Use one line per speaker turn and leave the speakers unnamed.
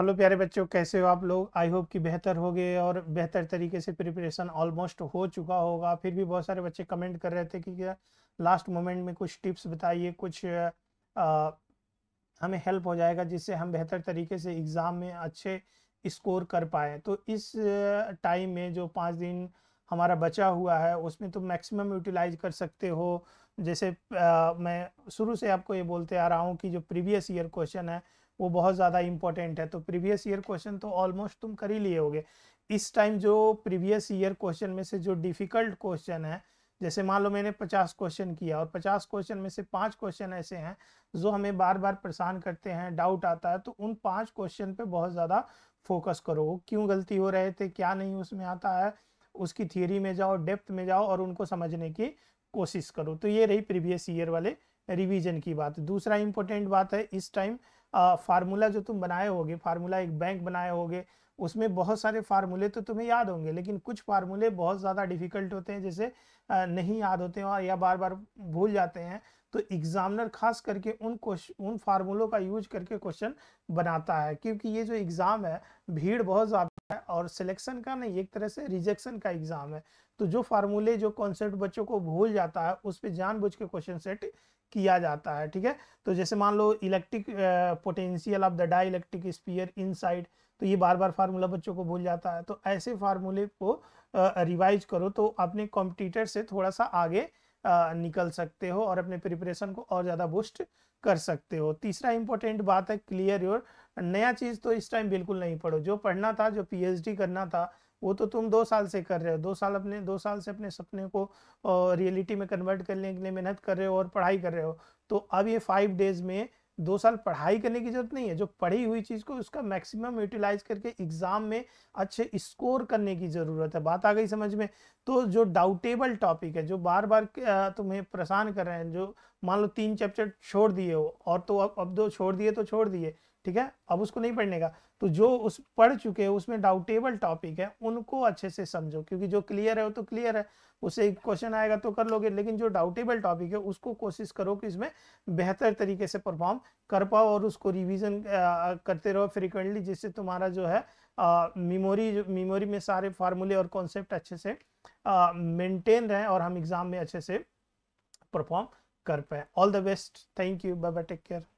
hello प्यारे बच्चों कैसे हो आप लोग आई होप कि बेहतर हो गए और बेहतर तरीके से प्रिपरेशन ऑलमोस्ट हो चुका होगा फिर भी बहुत सारे बच्चे कमेंट कर रहे थे कि लास्ट मोमेंट में कुछ टिप्स बताइए कुछ आ, हमें हेल्प हो जाएगा जिससे हम बेहतर तरीके से एग्ज़ाम में अच्छे स्कोर कर पाए तो इस टाइम में जो पाँच दिन हमारा बचा हुआ है उसमें तो मैक्सिमम यूटिलाइज कर सकते हो जैसे आ, मैं शुरू से आपको ये बोलते आ रहा हूँ कि जो प्रीवियस ईयर क्वेश्चन है वो बहुत ज़्यादा इंपॉर्टेंट है तो प्रीवियस ईयर क्वेश्चन तो ऑलमोस्ट तुम कर ही लिए होगे इस टाइम जो प्रीवियस ईयर क्वेश्चन में से जो डिफ़िकल्ट क्वेश्चन है जैसे मान लो मैंने पचास क्वेश्चन किया और पचास क्वेश्चन में से पांच क्वेश्चन ऐसे हैं जो हमें बार बार परेशान करते हैं डाउट आता है तो उन पांच क्वेश्चन पे बहुत ज़्यादा फोकस करो क्यों गलती हो रहे थे क्या नहीं उसमें आता है उसकी थियोरी में जाओ डेप्थ में जाओ और उनको समझने की कोशिश करो तो ये रही प्रीवियस ईयर वाले रिविजन की बात दूसरा इंपॉर्टेंट बात है इस टाइम फार्मूला जो तुम बनाए होगे फार्मूला एक बैंक बनाए होगे उसमें बहुत सारे फार्मूले तो तुम्हें याद होंगे लेकिन कुछ फार्मूले बहुत ज़्यादा डिफिकल्ट होते हैं जैसे नहीं याद होते हैं और या बार बार भूल जाते हैं तो एग्जामिनर खास करके उन क्वेश्चन उन फार्मूलों का यूज करके क्वेश्चन बनाता है क्योंकि ये जो एग्ज़ाम है भीड़ बहुत ज़्यादा है और सिलेक्शन का नहीं एक तरह से रिजेक्शन का एग्ज़ाम है तो जो फार्मूले जो कॉन्सेप्ट बच्चों को भूल जाता है उस पर जानबूझ के क्वेश्चन सेट किया जाता है ठीक है तो जैसे मान लो electric potential of the dielectric sphere inside तो ये बार बार फार्मूला बच्चों को भूल जाता है तो ऐसे फार्मूले को रिवाइज करो तो अपने कॉम्पिटिटर से थोड़ा सा आगे आ, निकल सकते हो और अपने प्रिपरेशन को और ज़्यादा बूस्ट कर सकते हो तीसरा इंपॉर्टेंट बात है क्लियर योर नया चीज़ तो इस टाइम बिल्कुल नहीं पढ़ो जो पढ़ना था जो पीएचडी करना था वो तो तुम दो साल से कर रहे हो दो साल अपने दो साल से अपने सपने को रियलिटी में कन्वर्ट करने के लिए मेहनत कर रहे हो और पढ़ाई कर रहे हो तो अब ये फाइव डेज में दो साल पढ़ाई करने की जरूरत नहीं है जो पढ़ी हुई चीज़ को उसका मैक्सिमम यूटिलाइज करके एग्जाम में अच्छे स्कोर करने की ज़रूरत है बात आ गई समझ में तो जो डाउटेबल टॉपिक है जो बार बार तुम्हें परेशान कर रहे हैं जो मान लो तीन चैप्टर छोड़ दिए हो और तो अब अब दो छोड़ दिए तो छोड़ दिए ठीक है अब उसको नहीं पढ़ने का तो जो उस पढ़ चुके हैं उसमें डाउटेबल टॉपिक है उनको अच्छे से समझो क्योंकि जो क्लियर है वो तो क्लियर है उससे क्वेश्चन आएगा तो कर लोगे लेकिन जो डाउटेबल टॉपिक है उसको कोशिश करो कि इसमें बेहतर तरीके से परफॉर्म कर पाओ और उसको रिविजन करते रहो फ्रिक्वेंटली जिससे तुम्हारा जो है मेमोरी मेमोरी में सारे फार्मूले और कॉन्सेप्ट अच्छे से मेंटेन रहे और हम एग्ज़ाम में अच्छे से परफॉर्म कर पाए all the best thank you bye bye take care